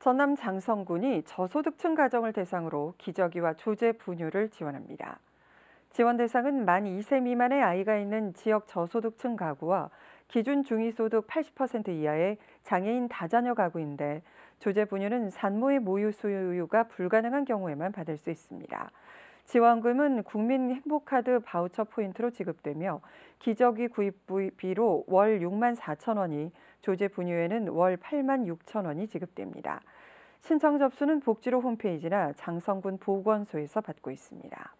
전남 장성군이 저소득층 가정을 대상으로 기저귀와 조제 분유를 지원합니다. 지원 대상은 만 2세 미만의 아이가 있는 지역 저소득층 가구와 기준 중위소득 80% 이하의 장애인 다자녀 가구인데 조제 분유는 산모의 모유 소유가 불가능한 경우에만 받을 수 있습니다. 지원금은 국민 행복카드 바우처 포인트로 지급되며 기저귀 구입비로 월 6만 4천 원이, 조제 분유에는 월 8만 6천 원이 지급됩니다. 신청 접수는 복지로 홈페이지나 장성군 보건소에서 받고 있습니다.